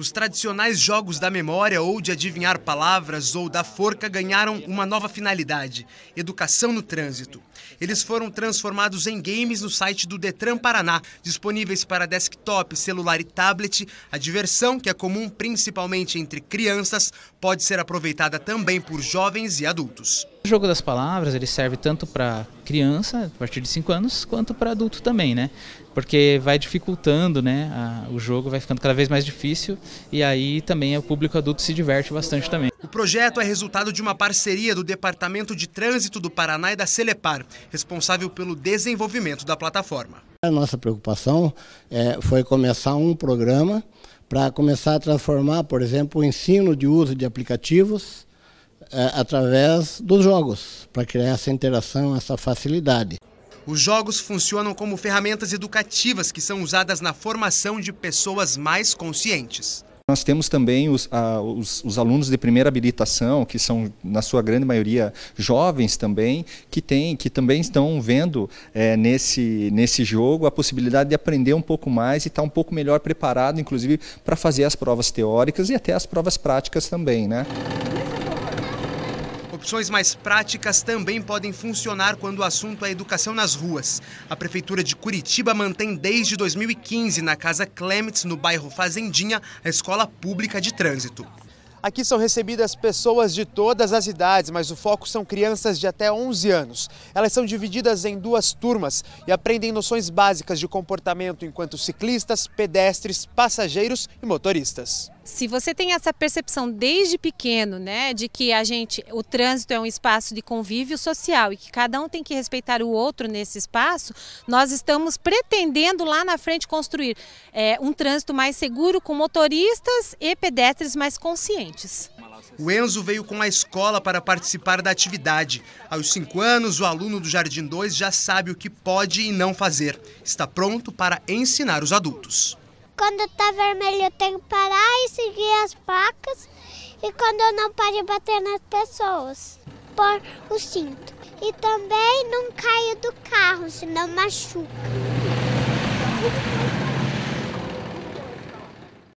Os tradicionais jogos da memória ou de adivinhar palavras ou da forca ganharam uma nova finalidade: educação no trânsito. Eles foram transformados em games no site do Detran Paraná, disponíveis para desktop, celular e tablet. A diversão, que é comum principalmente entre crianças, pode ser aproveitada também por jovens e adultos. O jogo das palavras ele serve tanto para criança, a partir de 5 anos, quanto para adulto também, né? Porque vai dificultando, né? A, o jogo vai ficando cada vez mais difícil e aí também o público adulto se diverte bastante também. O projeto é resultado de uma parceria do Departamento de Trânsito do Paraná e da Celepar, responsável pelo desenvolvimento da plataforma. A nossa preocupação é, foi começar um programa para começar a transformar, por exemplo, o ensino de uso de aplicativos é, através dos jogos, para criar essa interação, essa facilidade. Os jogos funcionam como ferramentas educativas que são usadas na formação de pessoas mais conscientes. Nós temos também os, os, os, alunos de primeira habilitação, que são, na sua grande maioria, jovens também, que, tem, que também estão vendo é, nesse, nesse jogo a possibilidade de aprender um pouco mais e estar tá um pouco melhor preparado, inclusive, para fazer as provas teóricas e até as provas práticas também. Né? Opções mais práticas também podem funcionar quando o assunto é educação nas ruas. A Prefeitura de Curitiba mantém desde 2015 na Casa Clements, no bairro Fazendinha, a escola pública de trânsito. Aqui são recebidas pessoas de todas as idades, mas o foco são crianças de até 11 anos. Elas são divididas em duas turmas e aprendem noções básicas de comportamento enquanto ciclistas, pedestres, passageiros e motoristas se você tem essa percepção desde pequeno, né, de que a gente, o trânsito é um espaço de convívio social e que cada um tem que respeitar o outro nesse espaço, nós estamos pretendendo lá na frente construir é, um trânsito mais seguro com motoristas e pedestres mais conscientes. O Enzo veio com a escola para participar da atividade. Aos cinco anos, o aluno do Jardim 2 já sabe o que pode e não fazer. Está pronto para ensinar os adultos quando tá vermelho eu tenho que parar e seguir as placas. E quando eu não pode bater nas pessoas, por o cinto. E também não caio do carro, senão machuca.